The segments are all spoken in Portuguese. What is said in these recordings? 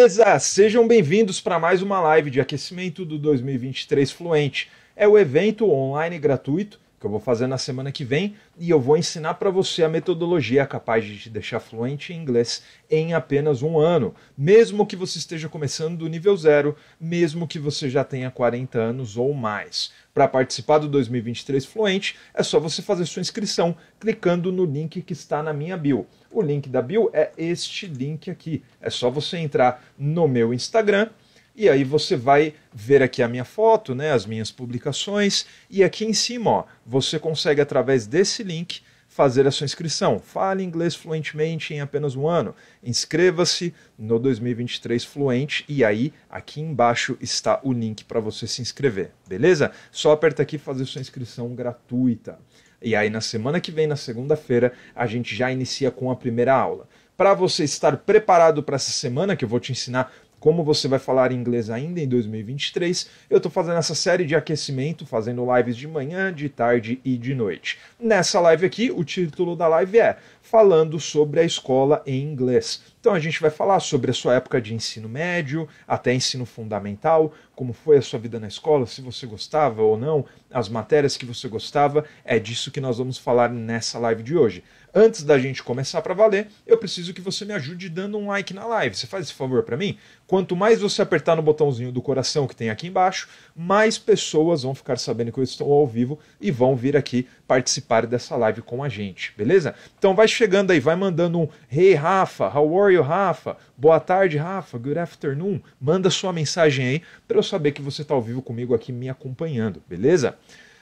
Beleza, sejam bem-vindos para mais uma live de aquecimento do 2023 Fluente. É o evento online gratuito que eu vou fazer na semana que vem, e eu vou ensinar para você a metodologia capaz de te deixar fluente em inglês em apenas um ano, mesmo que você esteja começando do nível zero, mesmo que você já tenha 40 anos ou mais. Para participar do 2023 Fluente, é só você fazer sua inscrição clicando no link que está na minha bio. O link da bio é este link aqui. É só você entrar no meu Instagram e aí você vai ver aqui a minha foto, né, as minhas publicações, e aqui em cima, ó, você consegue através desse link fazer a sua inscrição. Fale inglês fluentemente em apenas um ano. Inscreva-se no 2023 Fluente e aí aqui embaixo está o link para você se inscrever, beleza? Só aperta aqui fazer sua inscrição gratuita. E aí na semana que vem, na segunda-feira, a gente já inicia com a primeira aula. Para você estar preparado para essa semana, que eu vou te ensinar como você vai falar inglês ainda em 2023, eu estou fazendo essa série de aquecimento, fazendo lives de manhã, de tarde e de noite. Nessa live aqui, o título da live é Falando sobre a escola em inglês. Então a gente vai falar sobre a sua época de ensino médio, até ensino fundamental, como foi a sua vida na escola, se você gostava ou não, as matérias que você gostava, é disso que nós vamos falar nessa live de hoje. Antes da gente começar para valer, eu preciso que você me ajude dando um like na live. Você faz esse favor para mim? Quanto mais você apertar no botãozinho do coração que tem aqui embaixo, mais pessoas vão ficar sabendo que eu estou ao vivo e vão vir aqui participar dessa live com a gente, beleza? Então vai chegando aí, vai mandando um Hey Rafa, how are you Rafa? Boa tarde Rafa, good afternoon. Manda sua mensagem aí para eu saber que você está ao vivo comigo aqui me acompanhando, beleza?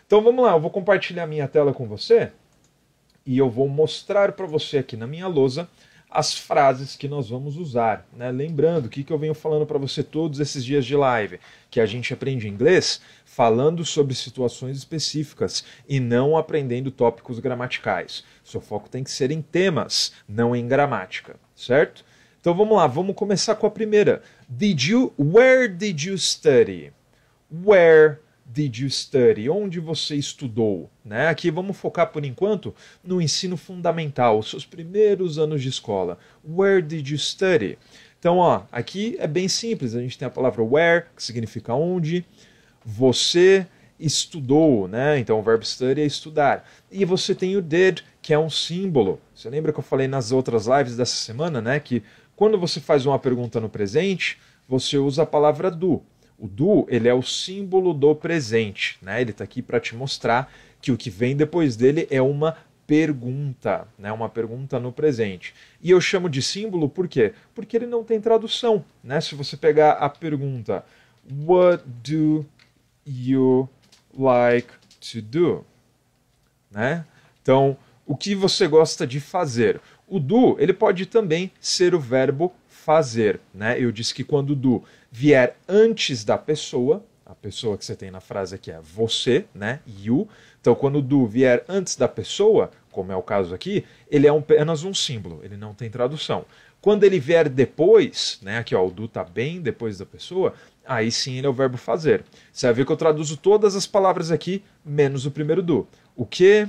Então vamos lá, eu vou compartilhar minha tela com você e eu vou mostrar para você aqui na minha lousa as frases que nós vamos usar. Né? Lembrando, o que, que eu venho falando para você todos esses dias de live? Que a gente aprende inglês falando sobre situações específicas e não aprendendo tópicos gramaticais. Seu foco tem que ser em temas, não em gramática, certo? Então vamos lá, vamos começar com a primeira. Did you, where did you study? Where did you study? Onde você estudou? Né? Aqui vamos focar por enquanto no ensino fundamental, seus primeiros anos de escola. Where did you study? Então, ó, aqui é bem simples. A gente tem a palavra where, que significa onde. Você estudou, né? Então, o verbo study é estudar. E você tem o did, que é um símbolo. Você lembra que eu falei nas outras lives dessa semana, né? Que quando você faz uma pergunta no presente, você usa a palavra do. O do ele é o símbolo do presente, né? Ele está aqui para te mostrar que o que vem depois dele é uma pergunta, né? Uma pergunta no presente. E eu chamo de símbolo por quê? Porque ele não tem tradução, né? Se você pegar a pergunta What do you like to do? Né? Então, o que você gosta de fazer? O do, ele pode também ser o verbo fazer, né? Eu disse que quando do vier antes da pessoa, a pessoa que você tem na frase aqui é você, né? You. Então, quando o do vier antes da pessoa, como é o caso aqui, ele é apenas um símbolo, ele não tem tradução. Quando ele vier depois, né? Aqui ó, o do tá bem depois da pessoa, aí sim ele é o verbo fazer. Você vai ver que eu traduzo todas as palavras aqui, menos o primeiro do. O que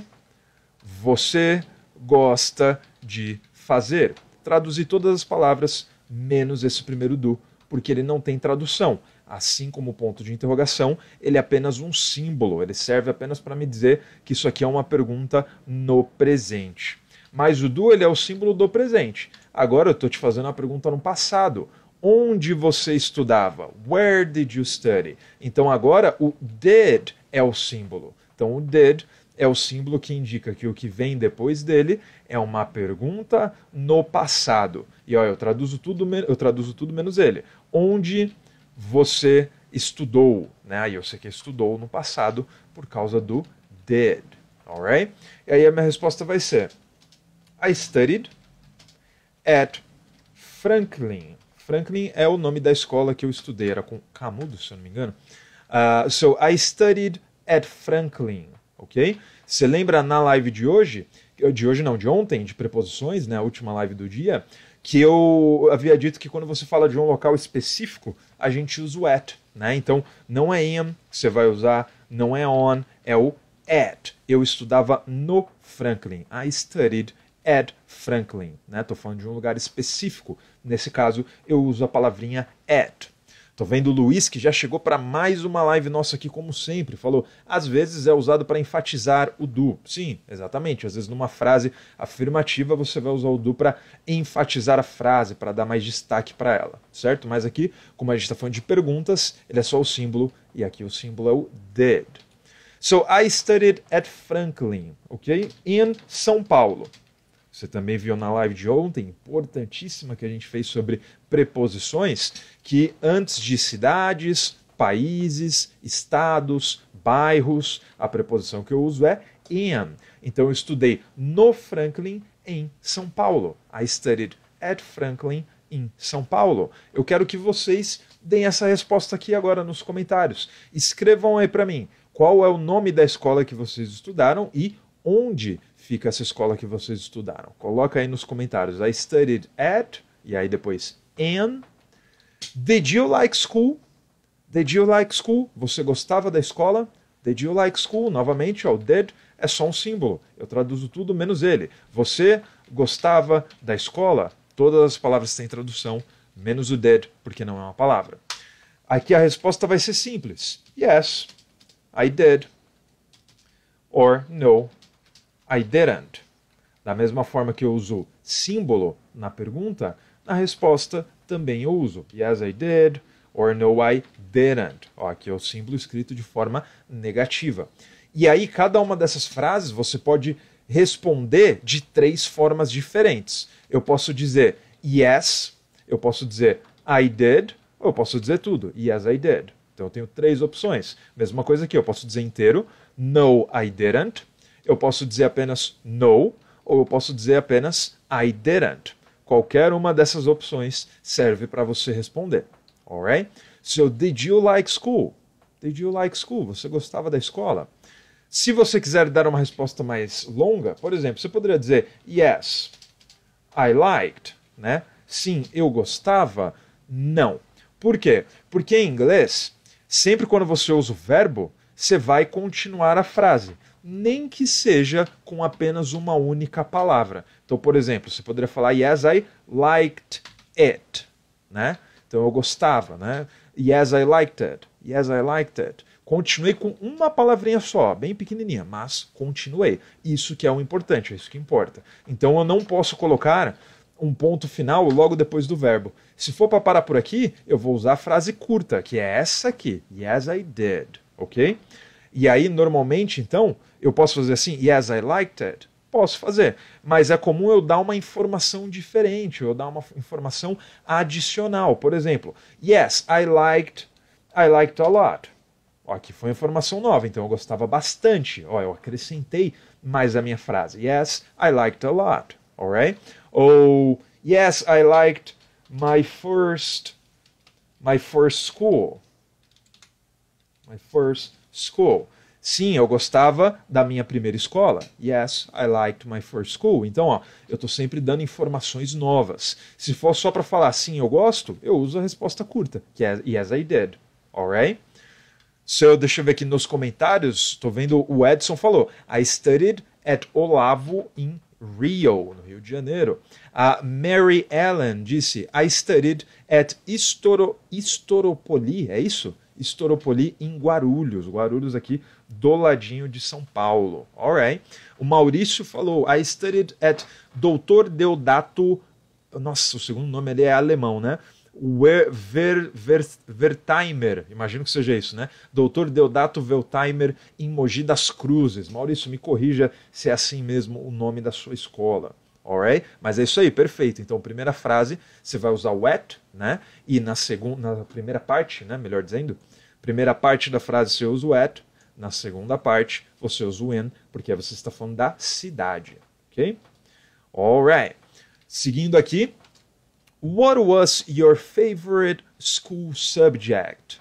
você gosta de fazer? Traduzi todas as palavras, menos esse primeiro do porque ele não tem tradução. Assim como o ponto de interrogação, ele é apenas um símbolo, ele serve apenas para me dizer que isso aqui é uma pergunta no presente. Mas o do ele é o símbolo do presente. Agora eu estou te fazendo a pergunta no passado. Onde você estudava? Where did you study? Então agora o did é o símbolo. Então o did é o símbolo que indica que o que vem depois dele é uma pergunta no passado. E olha, eu traduzo tudo, eu traduzo tudo menos ele. Onde você estudou, né? E eu sei que estudou no passado por causa do did, alright? E aí a minha resposta vai ser: I studied at Franklin. Franklin é o nome da escola que eu estudei, era com Camudo, se eu não me engano. Uh, so I studied at Franklin ok? Você lembra na live de hoje, de hoje não, de ontem, de preposições, né, a última live do dia, que eu havia dito que quando você fala de um local específico, a gente usa o at, né? Então não é am que você vai usar, não é on, é o at. Eu estudava no Franklin. I studied at Franklin, né? Tô falando de um lugar específico. Nesse caso, eu uso a palavrinha at. Tô vendo o Luiz que já chegou para mais uma live nossa aqui como sempre. Falou: "Às vezes é usado para enfatizar o do". Sim, exatamente. Às vezes numa frase afirmativa você vai usar o do para enfatizar a frase, para dar mais destaque para ela, certo? Mas aqui, como a gente está falando de perguntas, ele é só o símbolo e aqui o símbolo é o did. So I studied at Franklin, ok? In São Paulo. Você também viu na live de ontem, importantíssima que a gente fez sobre preposições, que antes de cidades, países, estados, bairros, a preposição que eu uso é in. Então eu estudei no Franklin em São Paulo. I studied at Franklin em São Paulo. Eu quero que vocês deem essa resposta aqui agora nos comentários. Escrevam aí para mim qual é o nome da escola que vocês estudaram e onde fica essa escola que vocês estudaram. Coloca aí nos comentários. I studied at, e aí depois in. Did you like school? Did you like school? Você gostava da escola? Did you like school? Novamente, o did é só um símbolo. Eu traduzo tudo menos ele. Você gostava da escola? Todas as palavras têm tradução, menos o did, porque não é uma palavra. Aqui a resposta vai ser simples. Yes, I did. Or no, I didn't. Da mesma forma que eu uso símbolo na pergunta, na resposta também eu uso yes I did or no I didn't. Ó, aqui é o símbolo escrito de forma negativa. E aí cada uma dessas frases você pode responder de três formas diferentes. Eu posso dizer yes, eu posso dizer I did, ou eu posso dizer tudo. Yes I did. Então eu tenho três opções. Mesma coisa aqui, eu posso dizer inteiro no I didn't eu posso dizer apenas no ou eu posso dizer apenas I didn't. Qualquer uma dessas opções serve para você responder. Alright? So, did you like school? Did you like school? Você gostava da escola? Se você quiser dar uma resposta mais longa, por exemplo, você poderia dizer yes, I liked, né? Sim, eu gostava. Não. Por quê? Porque em inglês, sempre quando você usa o verbo, você vai continuar a frase nem que seja com apenas uma única palavra. Então, por exemplo, você poderia falar Yes, I liked it, né? Então eu gostava, né? Yes, I liked it. Yes, I liked it. Continuei com uma palavrinha só, bem pequenininha, mas continuei. Isso que é o importante, é isso que importa. Então eu não posso colocar um ponto final logo depois do verbo. Se for para parar por aqui, eu vou usar a frase curta, que é essa aqui. Yes, I did. Ok? E aí, normalmente, então, eu posso fazer assim: Yes, I liked it. Posso fazer, mas é comum eu dar uma informação diferente, eu dar uma informação adicional. Por exemplo, Yes, I liked, I liked a lot. Ó, aqui foi informação nova, então eu gostava bastante. Ó, eu acrescentei mais a minha frase. Yes, I liked a lot. Alright? Ou Yes, I liked my first my first school. My first school. Sim, eu gostava da minha primeira escola. Yes, I liked my first school. Então, ó, eu estou sempre dando informações novas. Se for só para falar sim, eu gosto, eu uso a resposta curta, que é yes, I did. Alright? So, deixa eu ver aqui nos comentários. Estou vendo o Edson falou: I studied at Olavo in Rio, no Rio de Janeiro. A Mary Ellen disse: I studied at Istoro, Istoropoli. É isso? Estoropoli, em Guarulhos. Guarulhos aqui do ladinho de São Paulo. Alright. O Maurício falou: I studied at Dr. Deodato. Nossa, o segundo nome ali é alemão, né? Wer, Ver, Ver, Vertheimer, imagino que seja isso, né? Doutor Deodato Vertheimer em Mogi das Cruzes. Maurício, me corrija se é assim mesmo o nome da sua escola. Alright? Mas é isso aí, perfeito. Então, primeira frase, você vai usar wet, né? E na segunda, na primeira parte, né? Melhor dizendo, primeira parte da frase você usa wet, na segunda parte você usa when, porque você está falando da cidade, ok? Alright. Seguindo aqui, what was your favorite school subject?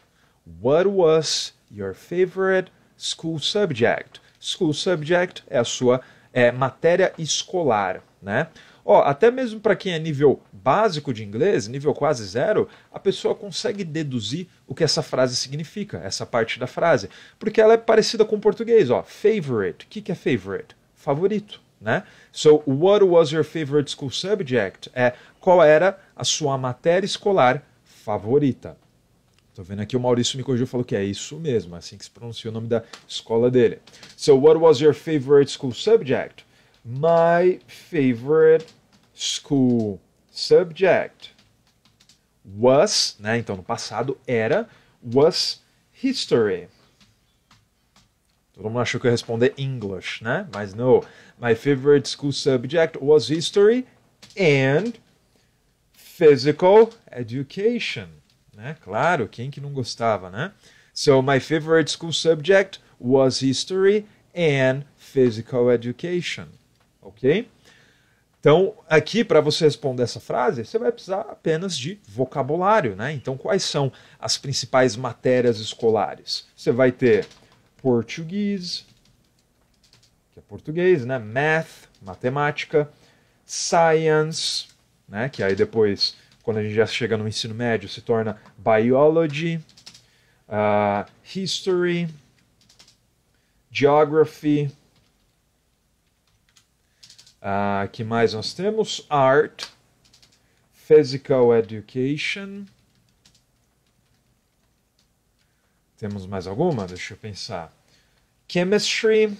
What was your favorite school subject? School subject é a sua é, matéria escolar, né? Ó, até mesmo para quem é nível básico de inglês, nível quase zero, a pessoa consegue deduzir o que essa frase significa, essa parte da frase, porque ela é parecida com o português, ó. Favorite, o que, que é favorite? Favorito, né? So, what was your favorite school subject? É qual era a sua matéria escolar favorita. Tô vendo aqui o Maurício me corrigiu falou que é isso mesmo, é assim que se pronuncia o nome da escola dele. So what was your favorite school subject? My favorite school subject was, né? Então no passado era was history. Todo mundo achou que eu ia responder English, né? Mas não. My favorite school subject was history and physical education né? Claro, quem que não gostava, né? So my favorite school subject was history and physical education, ok? Então, aqui para você responder essa frase, você vai precisar apenas de vocabulário, né? Então, quais são as principais matérias escolares? Você vai ter português, que é português, né? Math, matemática, science, né? Que aí depois quando a gente já chega no ensino médio, se torna biology, uh, history, geography. Uh, que mais nós temos? Art, physical education. Temos mais alguma? Deixa eu pensar. Chemistry.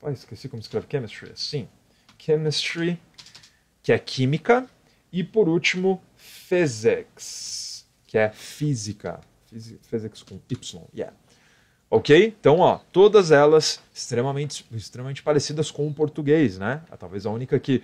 Oh, esqueci como escreve chemistry. Sim. Chemistry que é química, e por último, physics, que é física. Physics com Y, yeah. Ok? Então, ó, todas elas extremamente, extremamente parecidas com o português, né? talvez a única que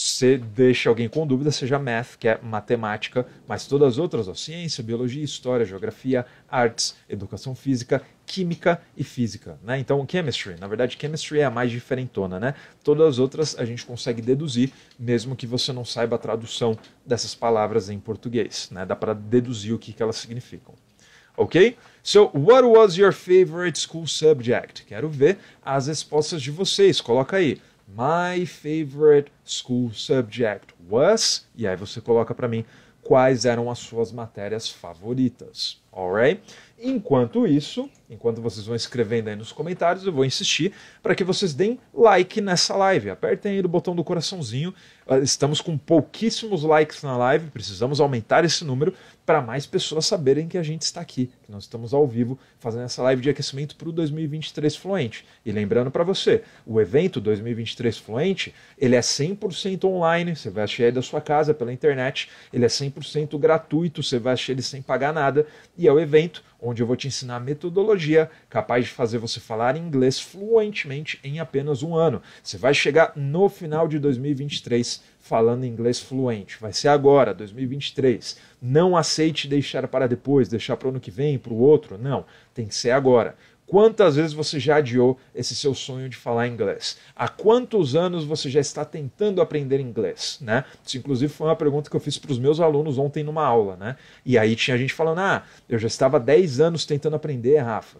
você deixa alguém com dúvida, seja math, que é matemática, mas todas as outras, ó, ciência, biologia, história, geografia, artes, educação física, química e física, né? Então, chemistry, na verdade, chemistry é a mais diferentona, né? Todas as outras a gente consegue deduzir, mesmo que você não saiba a tradução dessas palavras em português, né? Dá para deduzir o que, que elas significam. Ok? So, what was your favorite school subject? Quero ver as respostas de vocês. Coloca aí. My favorite school subject was. E aí você coloca para mim quais eram as suas matérias favoritas. Alright? Enquanto isso, Enquanto vocês vão escrevendo aí nos comentários, eu vou insistir para que vocês deem like nessa live. Apertem aí no botão do coraçãozinho. Ah, estamos com pouquíssimos likes na live, precisamos aumentar esse número para mais pessoas saberem que a gente está aqui, que nós estamos ao vivo fazendo essa live de aquecimento para o 2023 Fluente. E lembrando para você, o evento 2023 Fluente, ele é 100% online, você vai assistir aí da sua casa pela internet, ele é 100% gratuito, você vai assistir ele sem pagar nada, e é o evento onde eu vou te ensinar metodologia tecnologia capaz de fazer você falar inglês fluentemente em apenas um ano. Você vai chegar no final de 2023 falando inglês fluente. Vai ser agora, 2023. Não aceite deixar para depois, deixar para o ano que vem, para o outro. Não, tem que ser agora. Quantas vezes você já adiou esse seu sonho de falar inglês? Há quantos anos você já está tentando aprender inglês? Né? Isso, inclusive, foi uma pergunta que eu fiz para os meus alunos ontem numa aula. Né? E aí tinha gente falando: Ah, eu já estava 10 anos tentando aprender, Rafa.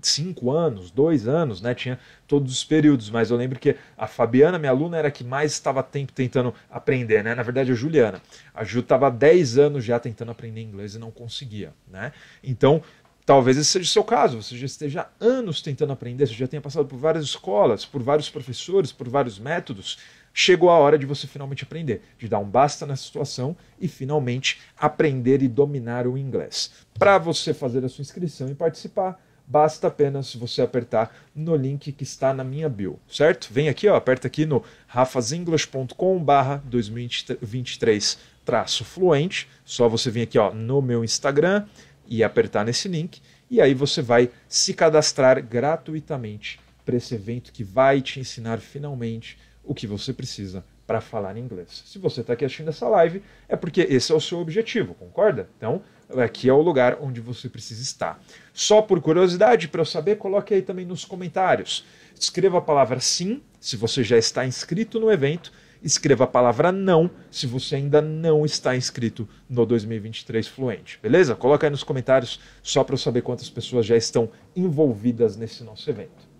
5 anos, 2 anos, né? tinha todos os períodos. Mas eu lembro que a Fabiana, minha aluna, era a que mais estava tempo tentando aprender. Né? Na verdade, a Juliana. A Ju estava 10 anos já tentando aprender inglês e não conseguia. Né? Então, Talvez esse seja o seu caso, você já esteja há anos tentando aprender, você já tenha passado por várias escolas, por vários professores, por vários métodos. Chegou a hora de você finalmente aprender, de dar um basta nessa situação e finalmente aprender e dominar o inglês. Para você fazer a sua inscrição e participar, basta apenas você apertar no link que está na minha bio, certo? Vem aqui, ó, aperta aqui no rafasenglish.com/barra 2023 traço fluente. Só você vir aqui, ó, no meu Instagram e apertar nesse link, e aí você vai se cadastrar gratuitamente para esse evento que vai te ensinar finalmente o que você precisa para falar inglês. Se você está aqui assistindo essa live, é porque esse é o seu objetivo, concorda? Então, aqui é o lugar onde você precisa estar. Só por curiosidade, para eu saber, coloque aí também nos comentários. Escreva a palavra sim, se você já está inscrito no evento, escreva a palavra não se você ainda não está inscrito no 2023 Fluente. Beleza? Coloca aí nos comentários só para eu saber quantas pessoas já estão envolvidas nesse nosso evento.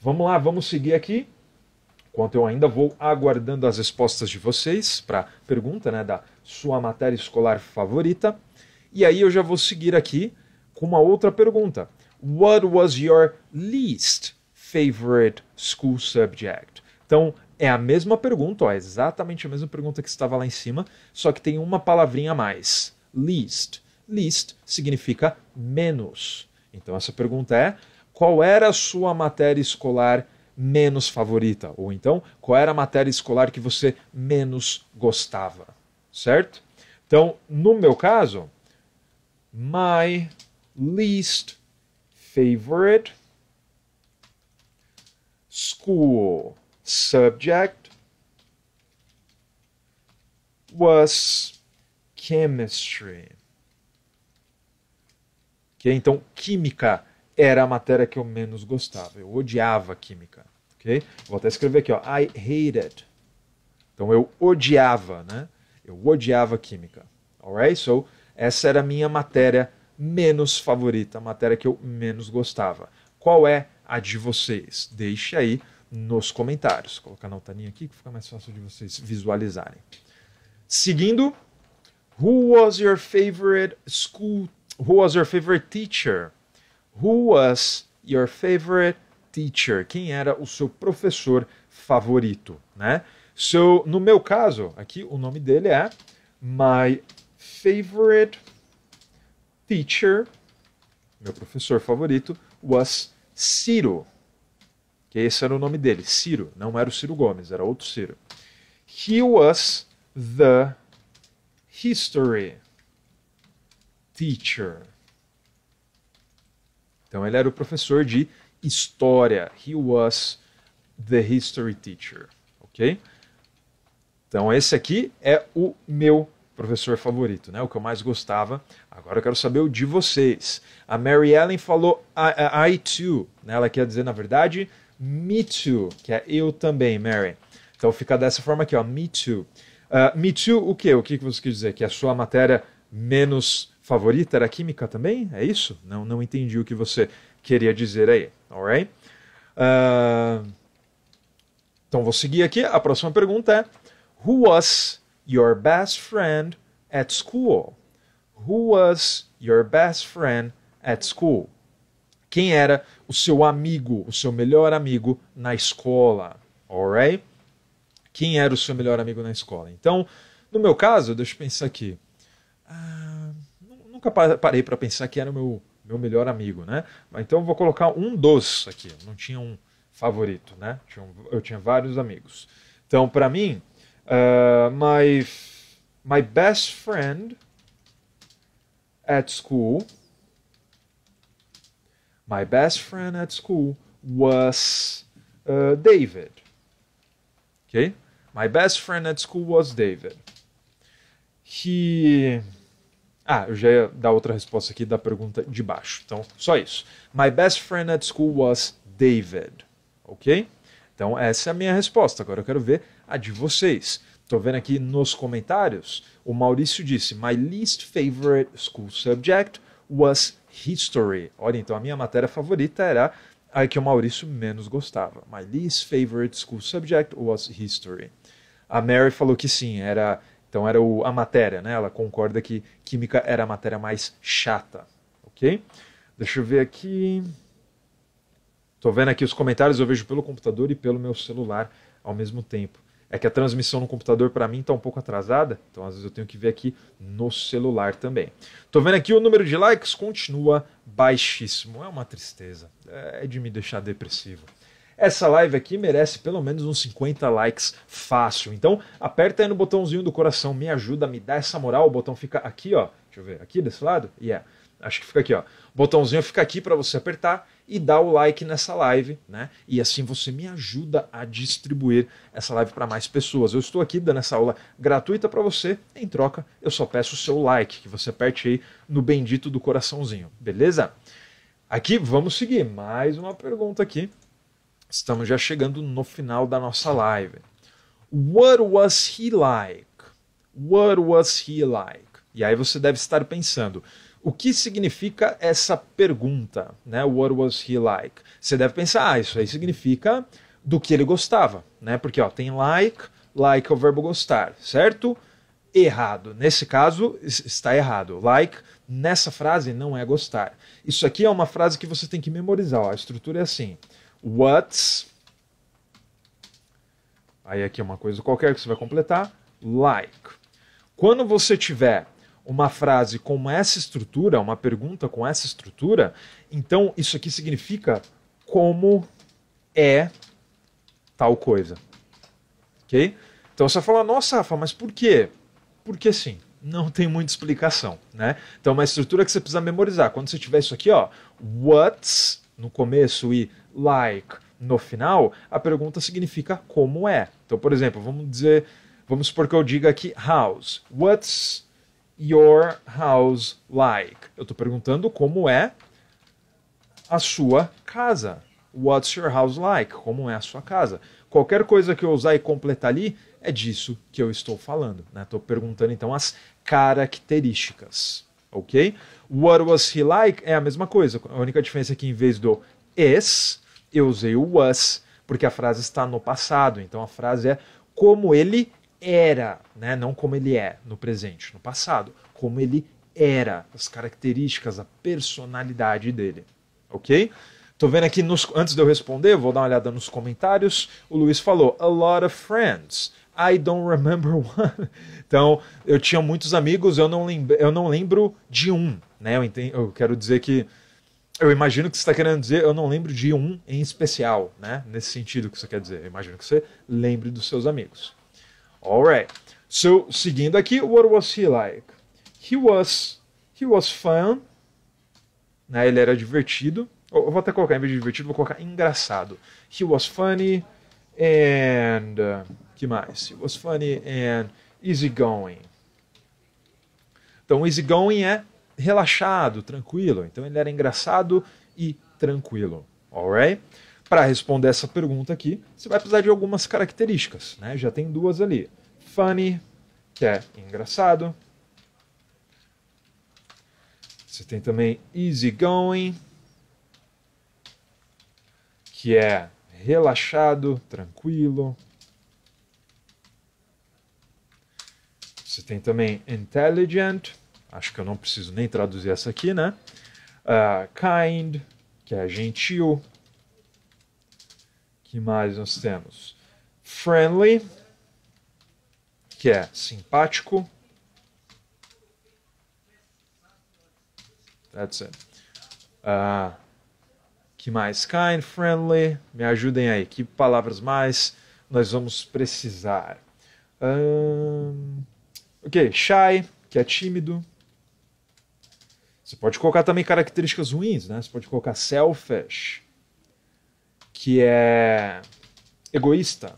Vamos lá, vamos seguir aqui. Enquanto eu ainda vou aguardando as respostas de vocês para a pergunta né, da sua matéria escolar favorita. E aí eu já vou seguir aqui com uma outra pergunta. What was your least favorite school subject? Então, é a mesma pergunta, ó, exatamente a mesma pergunta que estava lá em cima, só que tem uma palavrinha a mais. Least. Least significa menos. Então essa pergunta é: qual era a sua matéria escolar menos favorita? Ou então, qual era a matéria escolar que você menos gostava? Certo? Então, no meu caso, my least favorite school subject was chemistry. Que então química era a matéria que eu menos gostava. Eu odiava química, OK? Vou até escrever aqui, ó, I hated. Então eu odiava, né? Eu odiava química. Alright? So, essa era a minha matéria menos favorita, a matéria que eu menos gostava. Qual é a de vocês? Deixe aí nos comentários. Vou colocar na altaninha aqui que fica mais fácil de vocês visualizarem. Seguindo, who was your favorite school? Who was your favorite teacher? Who was your favorite teacher? Quem era o seu professor favorito, né? So, no meu caso, aqui o nome dele é my favorite teacher, meu professor favorito was Ciro que esse era o nome dele, Ciro, não era o Ciro Gomes, era outro Ciro. He was the history teacher. Então ele era o professor de história. He was the history teacher, ok? Então esse aqui é o meu professor favorito, né? O que eu mais gostava. Agora eu quero saber o de vocês. A Mary Ellen falou I, I, I too. Né? Ela quer dizer, na verdade, me too, que é eu também, Mary. Então fica dessa forma aqui, ó, me too. Uh, me too o quê? O que você quer dizer? Que a sua matéria menos favorita era química também? É isso? Não, não entendi o que você queria dizer aí, alright? Uh, ah, então vou seguir aqui, a próxima pergunta é Who was your best friend at school? Who was your best friend at school? Quem era o seu amigo, o seu melhor amigo na escola, alright? Quem era o seu melhor amigo na escola? Então, no meu caso, deixa eu pensar aqui. Ah, nunca parei para pensar que era o meu, meu melhor amigo, né? Então eu vou colocar um dos aqui. não tinha um favorito, né? Eu tinha vários amigos. Então, para mim, uh, my, my best friend at school My best friend at school was uh, David. Okay? My best friend at school was David. He. Ah, eu já ia dar outra resposta aqui da pergunta de baixo. Então, só isso. My best friend at school was David. Ok? Então, essa é a minha resposta. Agora eu quero ver a de vocês. Estou vendo aqui nos comentários. O Maurício disse: My least favorite school subject was History. Olha, então a minha matéria favorita era a que o Maurício menos gostava. My least favorite school subject was history. A Mary falou que sim, era então era o, a matéria, né? Ela concorda que química era a matéria mais chata, ok? Deixa eu ver aqui. Estou vendo aqui os comentários, eu vejo pelo computador e pelo meu celular ao mesmo tempo é que a transmissão no computador para mim está um pouco atrasada, então às vezes eu tenho que ver aqui no celular também. Tô vendo aqui o número de likes continua baixíssimo, é uma tristeza, é, é de me deixar depressivo. Essa live aqui merece pelo menos uns 50 likes fácil. Então, aperta aí no botãozinho do coração, me ajuda, me dá essa moral. O botão fica aqui, ó. Deixa eu ver, aqui desse lado? Yeah. Acho que fica aqui, ó. O botãozinho fica aqui para você apertar e dá o like nessa live, né? E assim você me ajuda a distribuir essa live para mais pessoas. Eu estou aqui dando essa aula gratuita para você, em troca eu só peço o seu like, que você aperte aí no bendito do coraçãozinho, beleza? Aqui vamos seguir, mais uma pergunta aqui. Estamos já chegando no final da nossa live. What was he like? What was he like? E aí você deve estar pensando, o que significa essa pergunta, né? What was he like? Você deve pensar, ah, isso aí significa do que ele gostava, né? Porque ó, tem like, like é o verbo gostar, certo? Errado. Nesse caso, está errado. Like, nessa frase, não é gostar. Isso aqui é uma frase que você tem que memorizar. Ó. A estrutura é assim. What's. Aí aqui é uma coisa qualquer que você vai completar. Like. Quando você tiver uma frase com essa estrutura, uma pergunta com essa estrutura, então isso aqui significa como é tal coisa. Ok? Então você fala, nossa, Rafa, mas por quê? Porque sim, não tem muita explicação, né? Então é uma estrutura que você precisa memorizar. Quando você tiver isso aqui, ó, what's no começo e like no final, a pergunta significa como é. Então, por exemplo, vamos dizer, vamos supor que eu diga aqui house. What's your house like? Eu estou perguntando como é a sua casa. What's your house like? Como é a sua casa? Qualquer coisa que eu usar e completar ali é disso que eu estou falando. Estou né? perguntando então as características. Ok? What was he like? É a mesma coisa. A única diferença é que em vez do is, eu usei o was, porque a frase está no passado. Então a frase é como ele era, né? não como ele é no presente, no passado, como ele era, as características, a personalidade dele. Ok? Tô vendo aqui, nos, antes de eu responder, vou dar uma olhada nos comentários. O Luiz falou: A lot of friends. I don't remember one. Então, eu tinha muitos amigos, eu não, lembro, eu não lembro de um. Né? Eu, entendo, eu quero dizer que. Eu imagino que você está querendo dizer, eu não lembro de um em especial, né? Nesse sentido que você quer dizer. Eu imagino que você lembre dos seus amigos. Alright. So, seguindo aqui, what was he like? He was, he was fun. Né? Ele era divertido. Eu vou até colocar, em vez de divertido, vou colocar engraçado. He was funny and... Uh, que mais? He was funny and easygoing. Então, easygoing é relaxado, tranquilo. Então, ele era engraçado e tranquilo. Alright? Para responder essa pergunta aqui, você vai precisar de algumas características, né? Já tem duas ali. Funny, que é engraçado. Você tem também easygoing, que é relaxado, tranquilo. Você tem também intelligent, acho que eu não preciso nem traduzir essa aqui, né? Uh, kind, que é gentil que mais nós temos? Friendly, que é simpático. That's it. Uh, que mais? Kind, friendly. Me ajudem aí. Que palavras mais nós vamos precisar? Um, ok, shy, que é tímido. Você pode colocar também características ruins, né? Você pode colocar selfish, que é egoísta.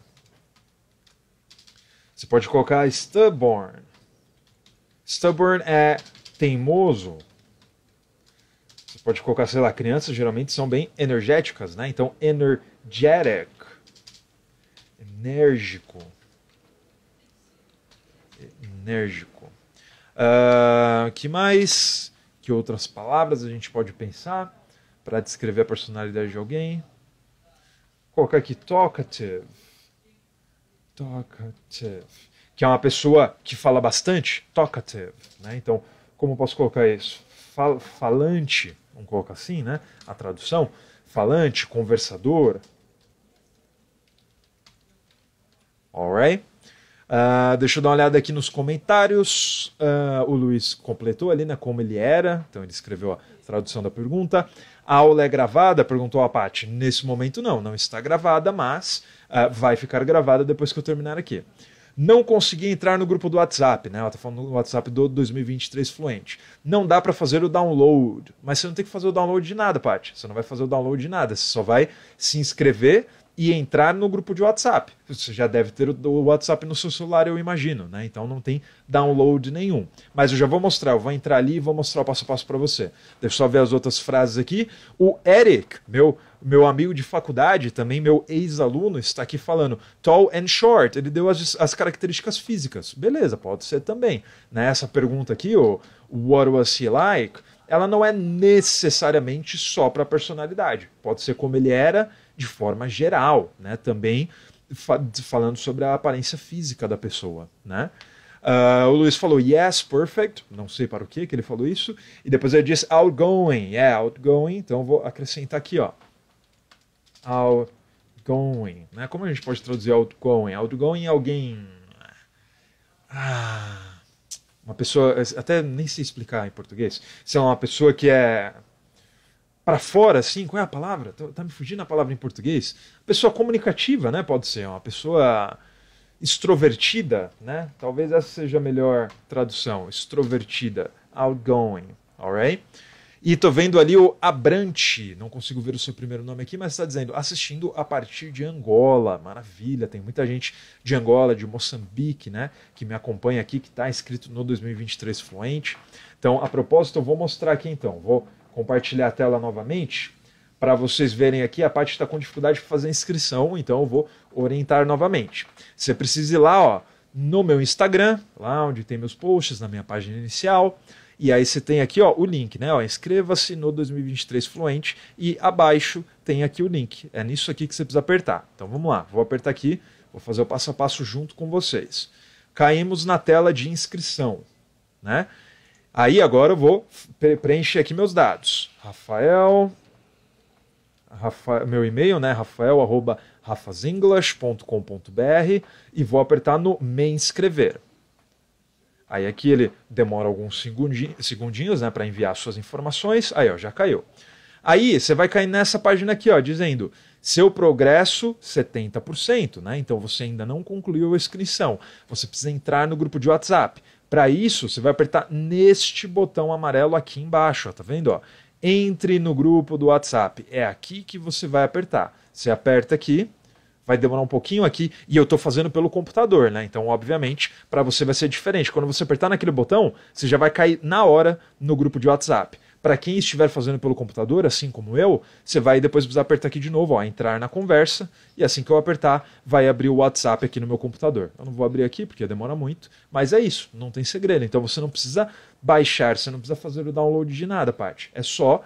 Você pode colocar stubborn. Stubborn é teimoso. Você pode colocar, sei lá, crianças geralmente são bem energéticas, né? Então, energetic. Enérgico. Enérgico. Uh, que mais? Que outras palavras a gente pode pensar para descrever a personalidade de alguém? colocar aqui talkative. Talkative. Que é uma pessoa que fala bastante. Talkative. Né? Então, como posso colocar isso? Fal falante. Vamos colocar assim, né? A tradução. Falante, conversador. Alright? Uh, ah, deixa eu dar uma olhada aqui nos comentários. Uh, o Luiz completou ali, né? Como ele era. Então ele escreveu a tradução da pergunta. A aula é gravada? Perguntou a Paty. Nesse momento não, não está gravada, mas uh, vai ficar gravada depois que eu terminar aqui. Não consegui entrar no grupo do WhatsApp, né? Ela tá falando do WhatsApp do 2023 Fluente. Não dá para fazer o download. Mas você não tem que fazer o download de nada, Paty. Você não vai fazer o download de nada. Você só vai se inscrever e entrar no grupo de WhatsApp. Você já deve ter o WhatsApp no seu celular, eu imagino, né? Então não tem download nenhum. Mas eu já vou mostrar, eu vou entrar ali e vou mostrar o passo a passo para você. Deixa eu só ver as outras frases aqui. O Eric, meu meu amigo de faculdade, também meu ex-aluno, está aqui falando. Tall and short, ele deu as, as características físicas. Beleza, pode ser também. Né? Essa pergunta aqui, o what was he like? Ela não é necessariamente só para a personalidade. Pode ser como ele era de forma geral, né? Também fa falando sobre a aparência física da pessoa, né? Uh, o Luiz falou yes, perfect. Não sei para o que que ele falou isso. E depois ele disse outgoing. Yeah, é, outgoing. Então vou acrescentar aqui, ó. Outgoing. Né? Como a gente pode traduzir outgoing? Outgoing é alguém. Ah, uma pessoa. Até nem sei explicar em português. Se é uma pessoa que é para fora, assim, qual é a palavra? Tá, tá me fugindo a palavra em português. Pessoa comunicativa, né? Pode ser uma pessoa extrovertida, né? Talvez essa seja a melhor tradução, extrovertida, outgoing, alright? E tô vendo ali o Abrante, não consigo ver o seu primeiro nome aqui, mas está dizendo assistindo a partir de Angola, maravilha, tem muita gente de Angola, de Moçambique, né, que me acompanha aqui, que está escrito no 2023 Fluente. Então, a propósito, eu vou mostrar aqui então, vou compartilhar a tela novamente para vocês verem aqui, a parte está com dificuldade para fazer a inscrição, então eu vou orientar novamente. Você precisa ir lá, ó, no meu Instagram, lá onde tem meus posts, na minha página inicial, e aí você tem aqui, ó, o link, né? inscreva-se no 2023 Fluente e abaixo tem aqui o link. É nisso aqui que você precisa apertar. Então vamos lá, vou apertar aqui, vou fazer o passo a passo junto com vocês. Caímos na tela de inscrição, né? Aí agora eu vou preencher aqui meus dados. Rafael, Rafael meu e-mail, né? Rafael arroba e vou apertar no me inscrever. Aí aqui ele demora alguns segundinhos, segundinhos né, para enviar suas informações. Aí ó, já caiu. Aí você vai cair nessa página aqui, ó, dizendo seu progresso 70%, né? Então você ainda não concluiu a inscrição. Você precisa entrar no grupo de WhatsApp. Para isso, você vai apertar neste botão amarelo aqui embaixo, ó, tá vendo? Ó? Entre no grupo do WhatsApp. É aqui que você vai apertar. Você aperta aqui, vai demorar um pouquinho aqui, e eu estou fazendo pelo computador, né? Então, obviamente, para você vai ser diferente. Quando você apertar naquele botão, você já vai cair na hora no grupo de WhatsApp. Para quem estiver fazendo pelo computador, assim como eu, você vai depois precisar apertar aqui de novo, ó, entrar na conversa, e assim que eu apertar, vai abrir o WhatsApp aqui no meu computador. Eu não vou abrir aqui porque demora muito, mas é isso, não tem segredo. Então você não precisa baixar, você não precisa fazer o download de nada, parte. É só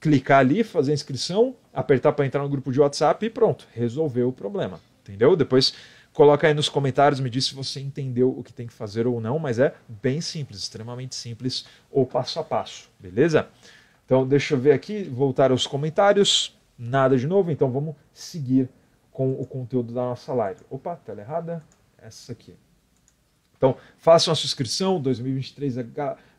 clicar ali, fazer a inscrição, apertar para entrar no grupo de WhatsApp e pronto, resolveu o problema. Entendeu? Depois Coloca aí nos comentários, me diz se você entendeu o que tem que fazer ou não, mas é bem simples, extremamente simples, ou passo a passo, beleza? Então deixa eu ver aqui, voltar aos comentários, nada de novo, então vamos seguir com o conteúdo da nossa live. Opa, tela errada, essa aqui. Então, façam a inscrição, 2023 é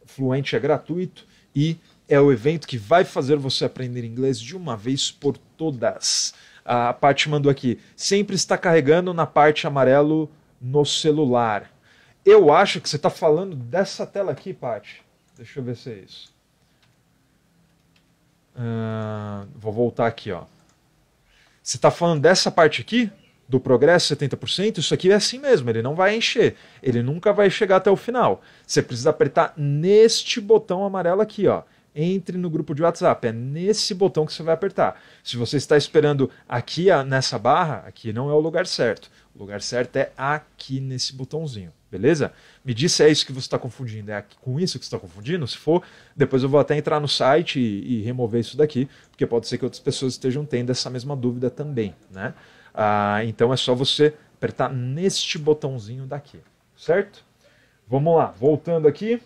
fluente é gratuito e é o evento que vai fazer você aprender inglês de uma vez por todas. A Paty mandou aqui. Sempre está carregando na parte amarelo no celular. Eu acho que você está falando dessa tela aqui, Paty. Deixa eu ver se é isso. Uh, vou voltar aqui, ó. Você está falando dessa parte aqui? do progresso 70%, isso aqui é assim mesmo, ele não vai encher, ele nunca vai chegar até o final. Você precisa apertar neste botão amarelo aqui, ó entre no grupo de WhatsApp. É nesse botão que você vai apertar. Se você está esperando aqui nessa barra, aqui não é o lugar certo. O lugar certo é aqui nesse botãozinho, beleza? Me diz se é isso que você está confundindo. É aqui, com isso que você está confundindo? Se for, depois eu vou até entrar no site e, e, remover isso daqui, porque pode ser que outras pessoas estejam tendo essa mesma dúvida também, né? Ah, então é só você apertar neste botãozinho daqui, certo? Vamos lá, voltando aqui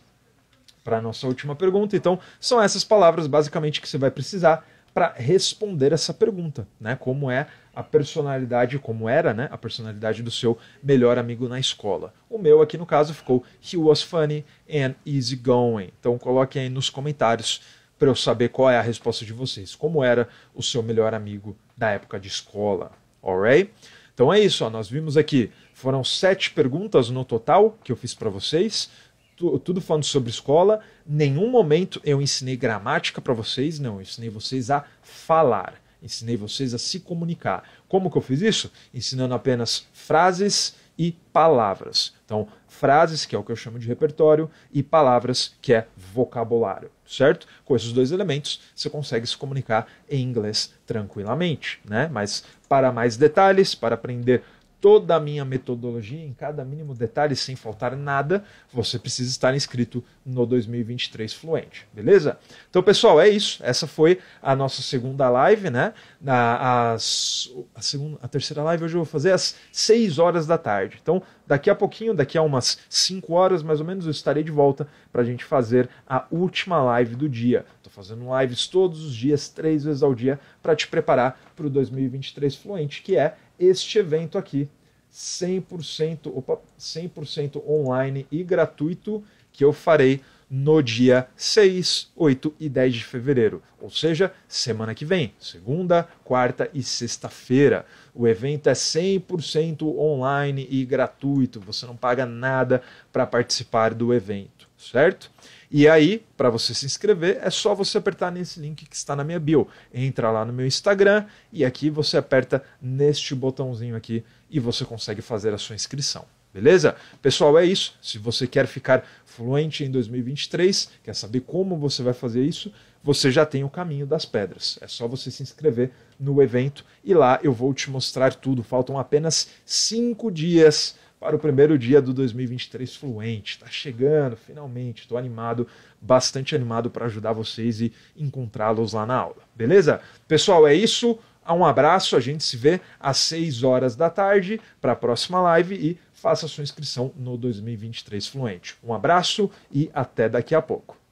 para a nossa última pergunta. Então, são essas palavras basicamente que você vai precisar para responder essa pergunta, né? Como é a personalidade, como era, né? A personalidade do seu melhor amigo na escola. O meu aqui no caso ficou he was funny and easygoing. Então coloque aí nos comentários para eu saber qual é a resposta de vocês. Como era o seu melhor amigo da época de escola? Alright? Então é isso. Ó, nós vimos aqui foram sete perguntas no total que eu fiz para vocês tudo falando sobre escola. Nenhum momento eu ensinei gramática para vocês, não. Eu ensinei vocês a falar. Ensinei vocês a se comunicar. Como que eu fiz isso? Ensinando apenas frases e palavras. Então, frases, que é o que eu chamo de repertório, e palavras, que é vocabulário, certo? Com esses dois elementos, você consegue se comunicar em inglês tranquilamente, né? Mas para mais detalhes, para aprender toda a minha metodologia, em cada mínimo detalhe, sem faltar nada, você precisa estar inscrito no 2023 Fluente, beleza? Então, pessoal, é isso. Essa foi a nossa segunda live, né? A, a, a segunda, a terceira live hoje eu vou fazer às 6 horas da tarde. Então, daqui a pouquinho, daqui a umas 5 horas mais ou menos, eu estarei de volta para a gente fazer a última live do dia. Estou fazendo lives todos os dias, três vezes ao dia, para te preparar para o 2023 Fluente, que é este evento aqui, 100%, opa, 100 online e gratuito, que eu farei no dia 6, 8 e 10 de fevereiro, ou seja, semana que vem, segunda, quarta e sexta-feira. O evento é 100% online e gratuito, você não paga nada para participar do evento certo? E aí, para você se inscrever, é só você apertar nesse link que está na minha bio. Entra lá no meu Instagram e aqui você aperta neste botãozinho aqui e você consegue fazer a sua inscrição. Beleza? Pessoal, é isso. Se você quer ficar fluente em 2023, quer saber como você vai fazer isso, você já tem o caminho das pedras. É só você se inscrever no evento e lá eu vou te mostrar tudo. Faltam apenas cinco dias para o primeiro dia do 2023 fluente. Está chegando, finalmente. Estou animado, bastante animado para ajudar vocês e encontrá-los lá na aula. Beleza? Pessoal, é isso. Um abraço. A gente se vê às 6 horas da tarde para a próxima live e faça sua inscrição no 2023 Fluente. Um abraço e até daqui a pouco.